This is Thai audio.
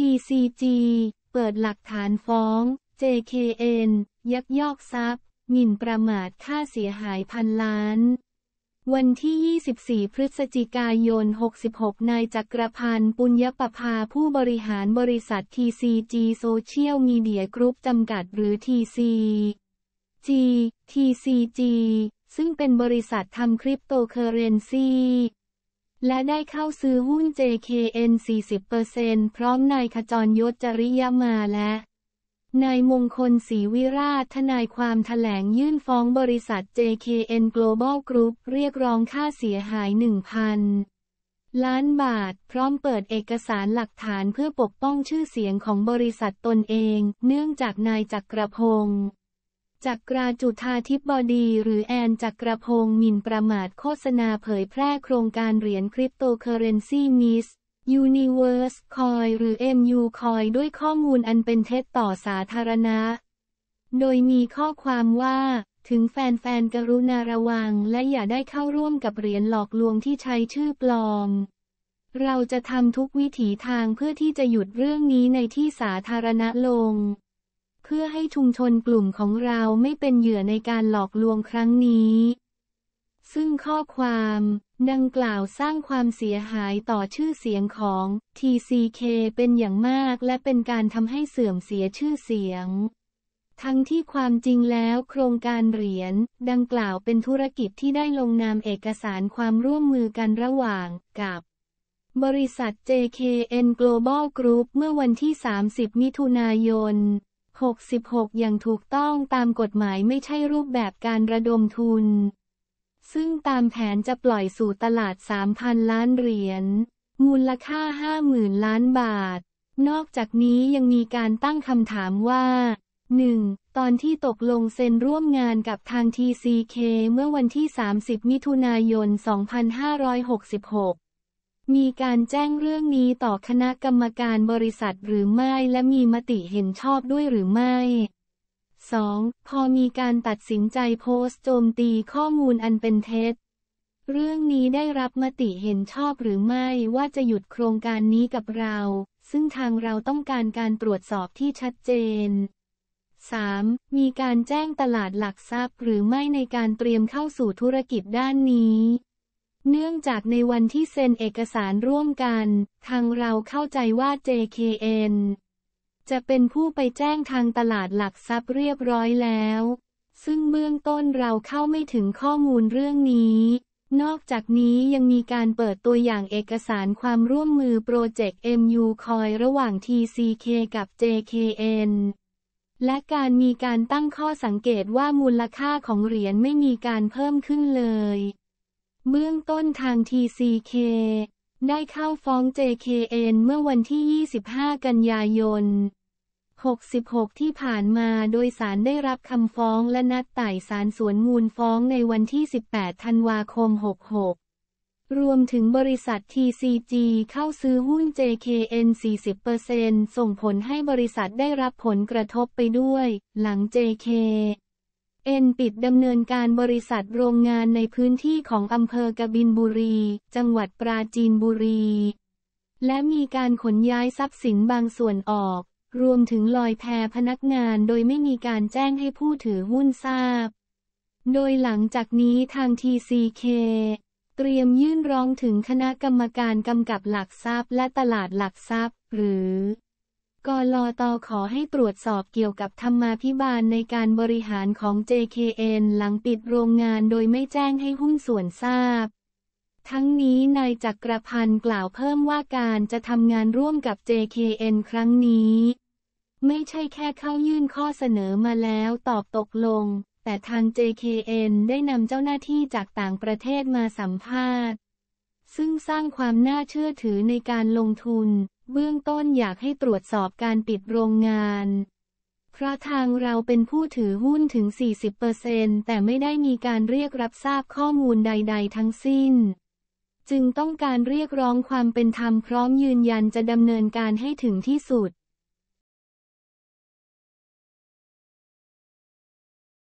TCG เปิดหลักฐานฟ้อง JKN ยักยอกทรัพย์ หมิ่นประมาท ค่าเสียหายพันล้าน วันที่ 24 พฤศจิกายน 66 นายจักรพันธ์ ปุญญประภาผู้บริหารบริษัท TCG Social Media Group จำกัดหรือ TCG TCG ซึ่งเป็นบริษัททำคริปโตเคอเรนซีและได้เข้าซื้อหุ้น JKN 40%พร้อมนายขจรยศจริยมาและนายมงคลศรีวิราชทนายความถแถลงยื่นฟ้องบริษัท JKN Global Group เรียกร้องค่าเสียหาย 1,000 ล้านบาท พร้อมเปิดเอกสารหลักฐานเพื่อปกป้องชื่อเสียงของบริษัทตนเอง เนื่องจากนายจักรพงศ์จักราจุธาทิบบดีหรือแอนจักรพงศ์มินประมาทโฆษณาเผยแพร่โครงการเหรียญคริปโตเคอเรนซีมิส Universe Coin หรือ MU Coin ด้วยข้อมูลอันเป็นเท็จต่อสาธารณะ โดยมีข้อความว่า ถึงแฟนๆ กรุณาระวังและอย่าได้เข้าร่วมกับเหรียญหลอกลวงที่ใช้ชื่อปลอม เราจะทำทุกวิถีทางเพื่อที่จะหยุดเรื่องนี้ในที่สาธารณะลงเพื่อให้ชุมชนกลุ่มของเราไม่เป็นเหยื่อในการหลอกลวงครั้งนี้ ซึ่งข้อความดังกล่าวสร้างความเสียหายต่อชื่อเสียงของ TCK เป็นอย่างมากและเป็นการทำให้เสื่อมเสียชื่อเสียง ทั้งที่ความจริงแล้วโครงการเหรียญ ดังกล่าวเป็นธุรกิจที่ได้ลงนามเอกสารความร่วมมือกันระหว่างกับ บริษัท JKN Global Group เมื่อวันที่ 30 มิถุนายน66 อย่างถูกต้องตามกฎหมายไม่ใช่รูปแบบการระดมทุน ซึ่งตามแผนจะปล่อยสู่ตลาด 3,000 ล้านเหรียญ มูลค่า 50,000 ล้านบาท นอกจากนี้ยังมีการตั้งคำถามว่า 1. ตอนที่ตกลงเซ็นร่วมงานกับทาง TCK เมื่อวันที่ 30 มิถุนายน 2566มีการแจ้งเรื่องนี้ต่อคณะกรรมการบริษัทหรือไม่และมีมติเห็นชอบด้วยหรือไม่ 2. พอมีการตัดสินใจโพสต์โจมตีข้อมูลอันเป็นเท็จ เรื่องนี้ได้รับมติเห็นชอบหรือไม่ว่าจะหยุดโครงการนี้กับเรา ซึ่งทางเราต้องการการตรวจสอบที่ชัดเจน 3. มีการแจ้งตลาดหลักทรัพย์หรือไม่ในการเตรียมเข้าสู่ธุรกิจด้านนี้เนื่องจากในวันที่เซ็นเอกสารร่วมกันทางเราเข้าใจว่า JKN จะเป็นผู้ไปแจ้งทางตลาดหลักทรัพย์เรียบร้อยแล้ว ซึ่งเบื้องต้นเราเข้าไม่ถึงข้อมูลเรื่องนี้ นอกจากนี้ยังมีการเปิดตัวอย่างเอกสารความร่วมมือโปรเจกต์ MU คอยระหว่าง TCK กับ JKN และการมีการตั้งข้อสังเกตว่ามูลค่าของเหรียญไม่มีการเพิ่มขึ้นเลยเบื้องต้นทาง TCK ได้เข้าฟ้อง JKN เมื่อวันที่ 25 กันยายน 66 ที่ผ่านมาโดยสารได้รับคำฟ้องและนัดไต่สารสวนมูลฟ้องในวันที่ 18ธันวาคม 66 รวมถึงบริษัท TCG เข้าซื้อหุ้น JKN 40%ส่งผลให้บริษัทได้รับผลกระทบไปด้วยหลัง JK เอ็นปิดดำเนินการบริษัทโรงงานในพื้นที่ของอำเภอกบินบุรี จังหวัดปราจีนบุรี และมีการขนย้ายทรัพย์สินบางส่วนออก รวมถึงลอยแพพนักงานโดยไม่มีการแจ้งให้ผู้ถือหุ้นทราบโดยหลังจากนี้ทาง TCK เตรียมยื่นร้องถึงคณะกรรมการกำกับหลักทรัพย์และตลาดหลักทรัพย์หรือกลอตอขอให้ตรวจสอบเกี่ยวกับธรรมาภิบาลในการบริหารของ JKN หลังปิดโรงงานโดยไม่แจ้งให้หุ้นส่วนทราบ ทั้งนี้นายจักรพันธ์กล่าวเพิ่มว่าการจะทำงานร่วมกับ JKN ครั้งนี้ ไม่ใช่แค่เข้ายื่นข้อเสนอมาแล้วตอบตกลง แต่ทาง JKN ได้นำเจ้าหน้าที่จากต่างประเทศมาสัมภาษณ์ ซึ่งสร้างความน่าเชื่อถือในการลงทุนเบื้องต้นอยากให้ตรวจสอบการปิดโรงงาน เพราะทางเราเป็นผู้ถือหุ้นถึง 40%แต่ไม่ได้มีการเรียกรับทราบข้อมูลใดๆ ทั้งสิ้น จึงต้องการเรียกร้องความเป็นธรรมพร้อมยืนยันจะดำเนินการให้ถึงที่สุด